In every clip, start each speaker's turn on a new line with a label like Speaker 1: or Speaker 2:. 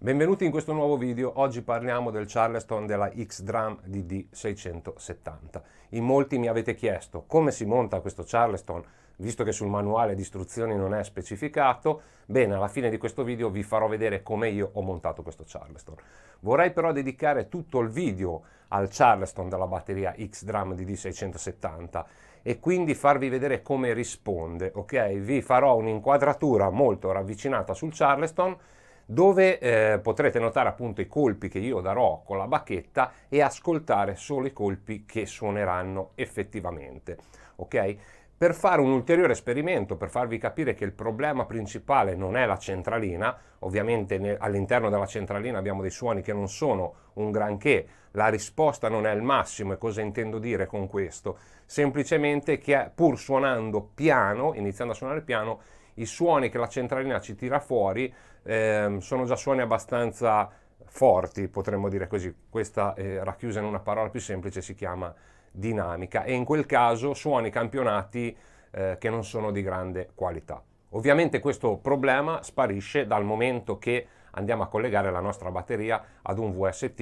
Speaker 1: Benvenuti in questo nuovo video, oggi parliamo del Charleston della X-Drum DD670. In molti mi avete chiesto come si monta questo Charleston, visto che sul manuale di istruzioni non è specificato, bene, alla fine di questo video vi farò vedere come io ho montato questo Charleston. Vorrei però dedicare tutto il video al Charleston della batteria X-Drum DD670 e quindi farvi vedere come risponde, ok? Vi farò un'inquadratura molto ravvicinata sul Charleston dove eh, potrete notare appunto i colpi che io darò con la bacchetta e ascoltare solo i colpi che suoneranno effettivamente. Ok? Per fare un ulteriore esperimento, per farvi capire che il problema principale non è la centralina, ovviamente all'interno della centralina abbiamo dei suoni che non sono un granché, la risposta non è il massimo e cosa intendo dire con questo? Semplicemente che pur suonando piano, iniziando a suonare piano, i suoni che la centralina ci tira fuori eh, sono già suoni abbastanza forti, potremmo dire così. Questa eh, racchiusa in una parola più semplice si chiama dinamica e in quel caso suoni campionati eh, che non sono di grande qualità. Ovviamente questo problema sparisce dal momento che andiamo a collegare la nostra batteria ad un VST,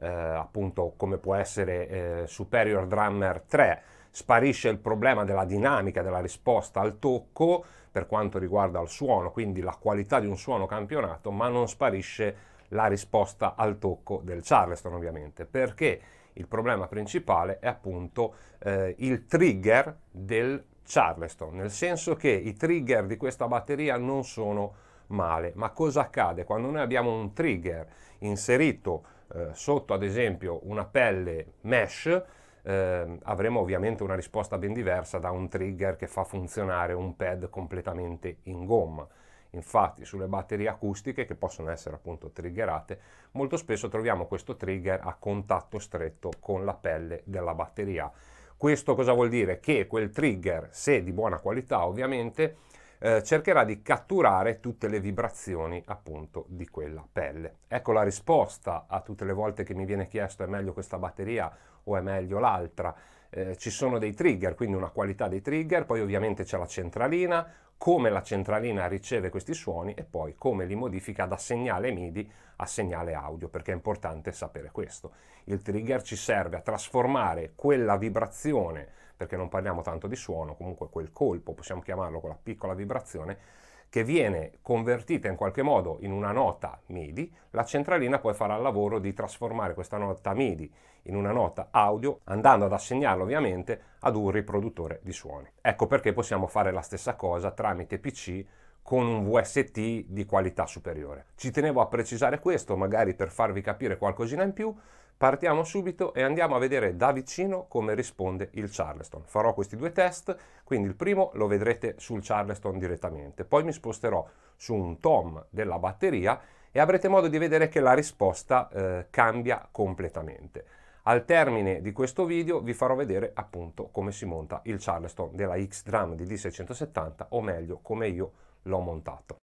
Speaker 1: eh, appunto come può essere eh, Superior Drummer 3. Sparisce il problema della dinamica della risposta al tocco, per quanto riguarda il suono, quindi la qualità di un suono campionato, ma non sparisce la risposta al tocco del Charleston ovviamente, perché il problema principale è appunto eh, il trigger del Charleston, nel senso che i trigger di questa batteria non sono male, ma cosa accade quando noi abbiamo un trigger inserito eh, sotto ad esempio una pelle mesh eh, avremo ovviamente una risposta ben diversa da un trigger che fa funzionare un pad completamente in gomma. Infatti sulle batterie acustiche, che possono essere appunto triggerate, molto spesso troviamo questo trigger a contatto stretto con la pelle della batteria. Questo cosa vuol dire? Che quel trigger, se di buona qualità ovviamente, eh, cercherà di catturare tutte le vibrazioni appunto di quella pelle. Ecco la risposta a tutte le volte che mi viene chiesto è meglio questa batteria o è meglio l'altra. Eh, ci sono dei trigger, quindi una qualità dei trigger, poi ovviamente c'è la centralina, come la centralina riceve questi suoni e poi come li modifica da segnale MIDI a segnale audio, perché è importante sapere questo. Il trigger ci serve a trasformare quella vibrazione, perché non parliamo tanto di suono, comunque quel colpo, possiamo chiamarlo quella piccola vibrazione, che viene convertita in qualche modo in una nota MIDI, la centralina poi farà il lavoro di trasformare questa nota MIDI in una nota audio, andando ad assegnarla ovviamente ad un riproduttore di suoni. Ecco perché possiamo fare la stessa cosa tramite PC con un VST di qualità superiore. Ci tenevo a precisare questo, magari per farvi capire qualcosina in più. Partiamo subito e andiamo a vedere da vicino come risponde il Charleston. Farò questi due test, quindi il primo lo vedrete sul Charleston direttamente, poi mi sposterò su un tom della batteria e avrete modo di vedere che la risposta eh, cambia completamente. Al termine di questo video vi farò vedere appunto come si monta il Charleston della X-Drum di D670 o meglio come io l'ho montato.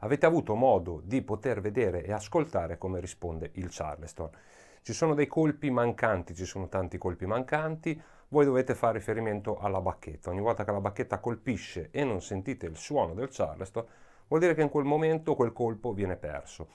Speaker 1: avete avuto modo di poter vedere e ascoltare come risponde il Charleston. Ci sono dei colpi mancanti, ci sono tanti colpi mancanti, voi dovete fare riferimento alla bacchetta. Ogni volta che la bacchetta colpisce e non sentite il suono del Charleston, vuol dire che in quel momento quel colpo viene perso.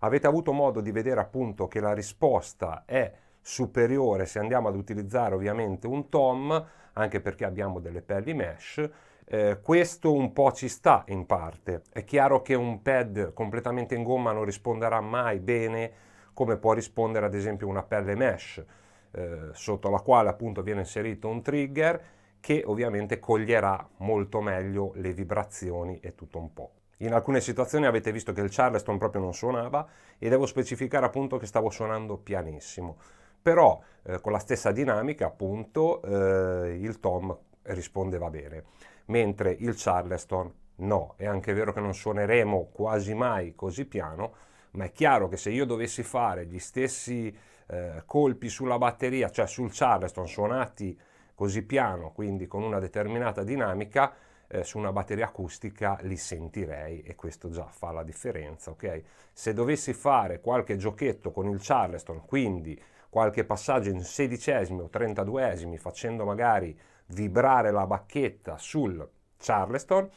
Speaker 1: Avete avuto modo di vedere appunto che la risposta è superiore se andiamo ad utilizzare ovviamente un tom, anche perché abbiamo delle pelli mesh, eh, questo un po' ci sta in parte. È chiaro che un pad completamente in gomma non risponderà mai bene come può rispondere ad esempio una pelle mesh, eh, sotto la quale appunto viene inserito un trigger che ovviamente coglierà molto meglio le vibrazioni e tutto un po'. In alcune situazioni avete visto che il Charleston proprio non suonava e devo specificare appunto che stavo suonando pianissimo. Però eh, con la stessa dinamica appunto eh, il tom rispondeva bene, mentre il Charleston no. È anche vero che non suoneremo quasi mai così piano, ma è chiaro che se io dovessi fare gli stessi eh, colpi sulla batteria, cioè sul Charleston suonati così piano, quindi con una determinata dinamica, eh, su una batteria acustica li sentirei e questo già fa la differenza, ok? Se dovessi fare qualche giochetto con il Charleston, quindi qualche passaggio in sedicesimi o trentaduesimi facendo magari vibrare la bacchetta sul Charleston,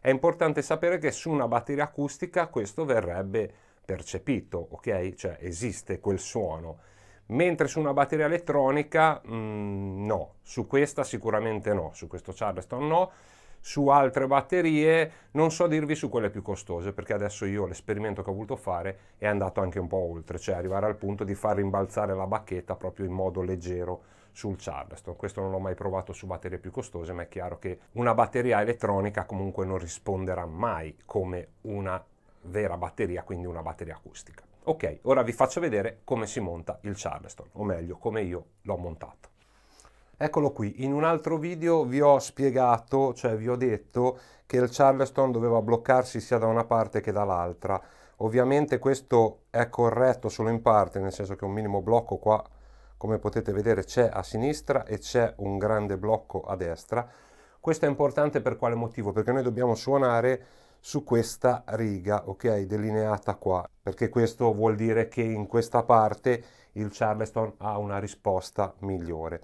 Speaker 1: è importante sapere che su una batteria acustica questo verrebbe percepito, ok? Cioè esiste quel suono. Mentre su una batteria elettronica mh, mm, no, su questa sicuramente no, su questo Charleston no, su altre batterie, non so dirvi su quelle più costose, perché adesso io l'esperimento che ho voluto fare è andato anche un po' oltre, cioè arrivare al punto di far rimbalzare la bacchetta proprio in modo leggero sul Charleston. Questo non l'ho mai provato su batterie più costose, ma è chiaro che una batteria elettronica comunque non risponderà mai come una vera batteria, quindi una batteria acustica. Ok, ora vi faccio vedere come si monta il Charleston, o meglio, come io l'ho montato. Eccolo qui, in un altro video vi ho spiegato, cioè vi ho detto che il Charleston doveva bloccarsi sia da una parte che dall'altra. Ovviamente questo è corretto solo in parte, nel senso che un minimo blocco qua, come potete vedere, c'è a sinistra e c'è un grande blocco a destra. Questo è importante per quale motivo? Perché noi dobbiamo suonare su questa riga, ok, delineata qua, perché questo vuol dire che in questa parte il Charleston ha una risposta migliore.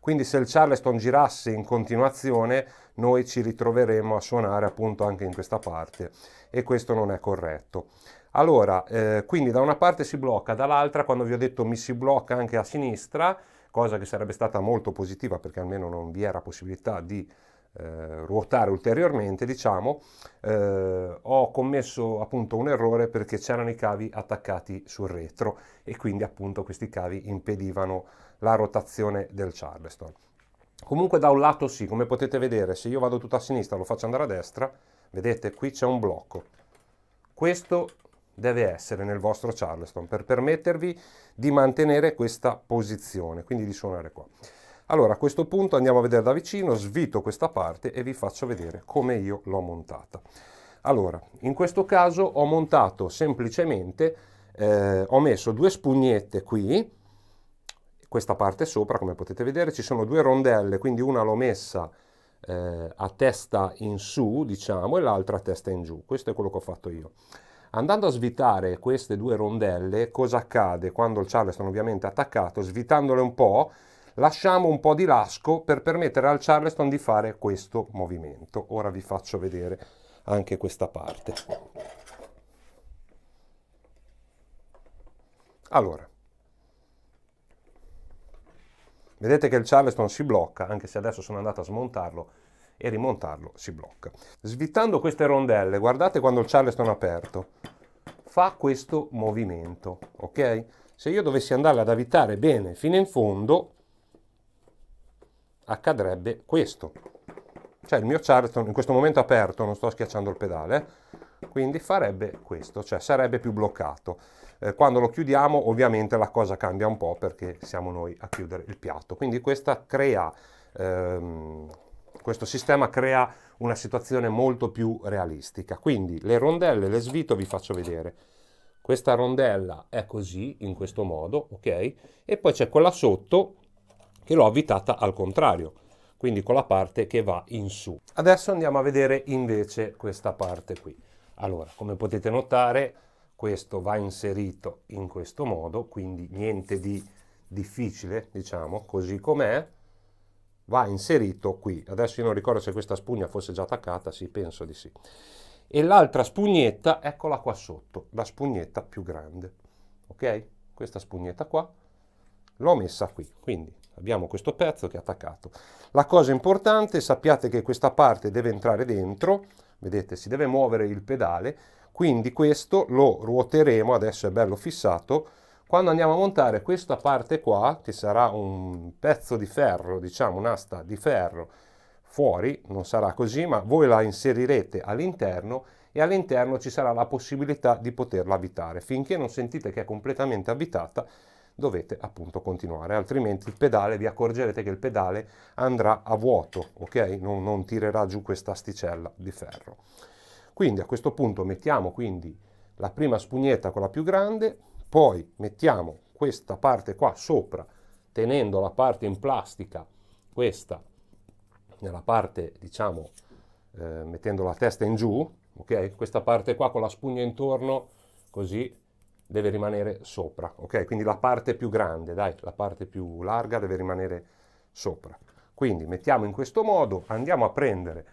Speaker 1: Quindi se il Charleston girasse in continuazione noi ci ritroveremmo a suonare appunto anche in questa parte e questo non è corretto. Allora, eh, quindi da una parte si blocca, dall'altra quando vi ho detto mi si blocca anche a sinistra, cosa che sarebbe stata molto positiva perché almeno non vi era possibilità di eh, ruotare ulteriormente, diciamo, eh, ho commesso appunto un errore perché c'erano i cavi attaccati sul retro e quindi appunto questi cavi impedivano la rotazione del Charleston. Comunque da un lato sì, come potete vedere, se io vado tutto a sinistra lo faccio andare a destra, vedete qui c'è un blocco. Questo deve essere nel vostro Charleston per permettervi di mantenere questa posizione, quindi di suonare qua. Allora a questo punto andiamo a vedere da vicino, svito questa parte e vi faccio vedere come io l'ho montata. Allora, in questo caso ho montato semplicemente, eh, ho messo due spugnette qui, questa parte sopra come potete vedere ci sono due rondelle, quindi una l'ho messa eh, a testa in su diciamo e l'altra a testa in giù, questo è quello che ho fatto io. Andando a svitare queste due rondelle cosa accade quando il Charleston ovviamente è attaccato, svitandole un po' lasciamo un po' di lasco per permettere al Charleston di fare questo movimento. Ora vi faccio vedere anche questa parte. Allora, vedete che il Charleston si blocca, anche se adesso sono andato a smontarlo e rimontarlo, si blocca. Svittando queste rondelle, guardate quando il Charleston è aperto, fa questo movimento, ok? Se io dovessi andare ad avvitare bene fino in fondo, accadrebbe questo. Cioè il mio Charleston in questo momento è aperto, non sto schiacciando il pedale, quindi farebbe questo, cioè sarebbe più bloccato. Eh, quando lo chiudiamo ovviamente la cosa cambia un po' perché siamo noi a chiudere il piatto. Quindi crea, ehm, questo sistema crea una situazione molto più realistica. Quindi le rondelle le svito, vi faccio vedere. Questa rondella è così, in questo modo, ok? E poi c'è quella sotto che l'ho avvitata al contrario, quindi con la parte che va in su. Adesso andiamo a vedere invece questa parte qui. Allora, come potete notare, questo va inserito in questo modo, quindi niente di difficile, diciamo, così com'è, va inserito qui. Adesso io non ricordo se questa spugna fosse già attaccata, sì, penso di sì. E l'altra spugnetta, eccola qua sotto, la spugnetta più grande, ok? Questa spugnetta qua l'ho messa qui, quindi abbiamo questo pezzo che è attaccato. La cosa importante, sappiate che questa parte deve entrare dentro, vedete si deve muovere il pedale, quindi questo lo ruoteremo, adesso è bello fissato, quando andiamo a montare questa parte qua, che sarà un pezzo di ferro, diciamo un'asta di ferro fuori, non sarà così, ma voi la inserirete all'interno e all'interno ci sarà la possibilità di poterla abitare. Finché non sentite che è completamente abitata, dovete appunto continuare, altrimenti il pedale, vi accorgerete che il pedale andrà a vuoto, ok? Non, non tirerà giù questa asticella di ferro. Quindi a questo punto mettiamo quindi la prima spugnetta con la più grande, poi mettiamo questa parte qua sopra, tenendo la parte in plastica, questa nella parte, diciamo, eh, mettendo la testa in giù, ok? Questa parte qua con la spugna intorno, così deve rimanere sopra, ok? Quindi la parte più grande, dai, la parte più larga deve rimanere sopra. Quindi mettiamo in questo modo, andiamo a prendere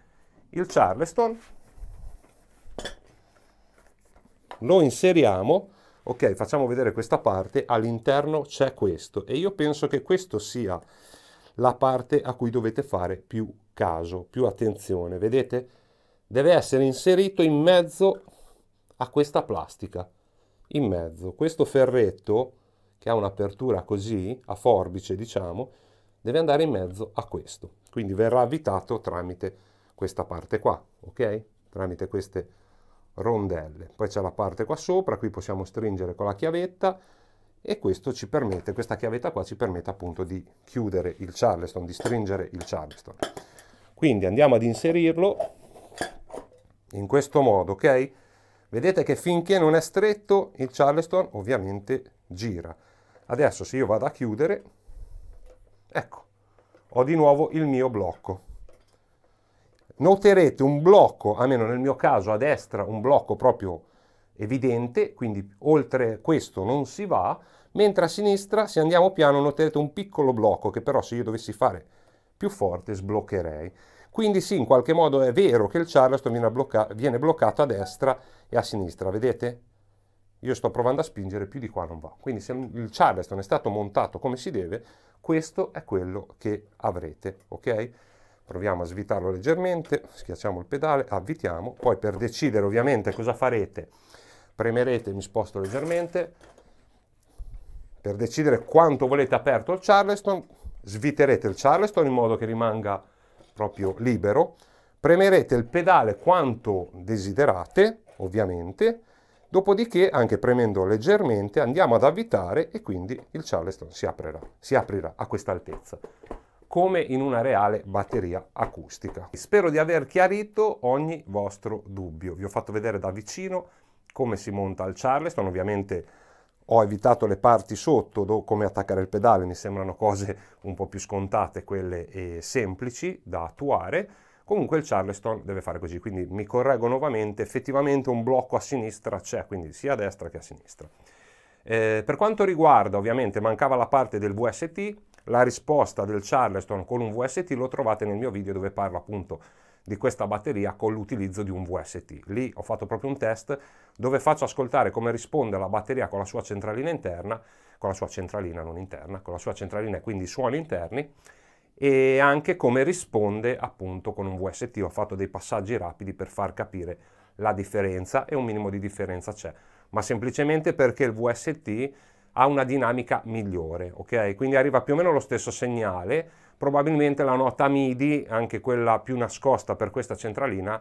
Speaker 1: il Charleston, lo inseriamo, ok, facciamo vedere questa parte, all'interno c'è questo e io penso che questo sia la parte a cui dovete fare più caso, più attenzione, vedete? Deve essere inserito in mezzo a questa plastica in mezzo. Questo ferretto, che ha un'apertura così, a forbice diciamo, deve andare in mezzo a questo. Quindi verrà avvitato tramite questa parte qua, ok? Tramite queste rondelle. Poi c'è la parte qua sopra, qui possiamo stringere con la chiavetta e questo ci permette, questa chiavetta qua ci permette appunto di chiudere il charleston, di stringere il charleston. Quindi andiamo ad inserirlo in questo modo, ok? Vedete che finché non è stretto il Charleston ovviamente gira. Adesso se io vado a chiudere, ecco, ho di nuovo il mio blocco. Noterete un blocco, almeno nel mio caso a destra, un blocco proprio evidente, quindi oltre questo non si va, mentre a sinistra, se andiamo piano, noterete un piccolo blocco che però se io dovessi fare più forte sbloccherei. Quindi sì, in qualche modo è vero che il Charleston viene, blocca- viene bloccato a destra e a sinistra, vedete? Io sto provando a spingere, più di qua non va. Quindi se il Charleston è stato montato come si deve, questo è quello che avrete, ok? Proviamo a svitarlo leggermente, schiacciamo il pedale, avvitiamo, poi per decidere ovviamente cosa farete, premerete, mi sposto leggermente, per decidere quanto volete aperto il Charleston, sviterete il Charleston in modo che rimanga proprio libero, premerete il pedale quanto desiderate, ovviamente, dopodiché anche premendo leggermente andiamo ad avvitare e quindi il charleston si aprirà, si aprirà a questa altezza come in una reale batteria acustica. Spero di aver chiarito ogni vostro dubbio. Vi ho fatto vedere da vicino come si monta il charleston, ovviamente ho evitato le parti sotto, come attaccare il pedale, mi sembrano cose un po' più scontate, quelle eh, semplici da attuare. Comunque il Charleston deve fare così, quindi mi correggo nuovamente, effettivamente un blocco a sinistra c'è, quindi sia a destra che a sinistra. Eh, per quanto riguarda, ovviamente, mancava la parte del VST, la risposta del Charleston con un VST lo trovate nel mio video dove parlo appunto di questa batteria con l'utilizzo di un VST. Lì ho fatto proprio un test dove faccio ascoltare come risponde la batteria con la sua centralina interna, con la sua centralina non interna, con la sua centralina e quindi i suoni interni e anche come risponde appunto con un VST. Ho fatto dei passaggi rapidi per far capire la differenza e un minimo di differenza c'è, ma semplicemente perché il VST ha una dinamica migliore, ok? Quindi arriva più o meno lo stesso segnale, probabilmente la nota MIDI, anche quella più nascosta per questa centralina,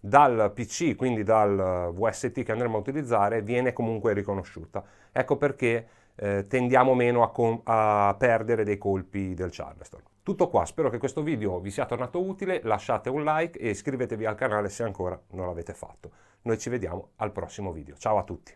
Speaker 1: dal PC, quindi dal VST eh, che andremo a utilizzare, viene comunque riconosciuta. Ecco perché eh, tendiamo meno a, a perdere dei colpi del Charleston. Tutto qua, spero che questo video vi sia tornato utile, lasciate un like e iscrivetevi al canale se ancora non l'avete fatto. Noi ci vediamo al prossimo video. Ciao a tutti!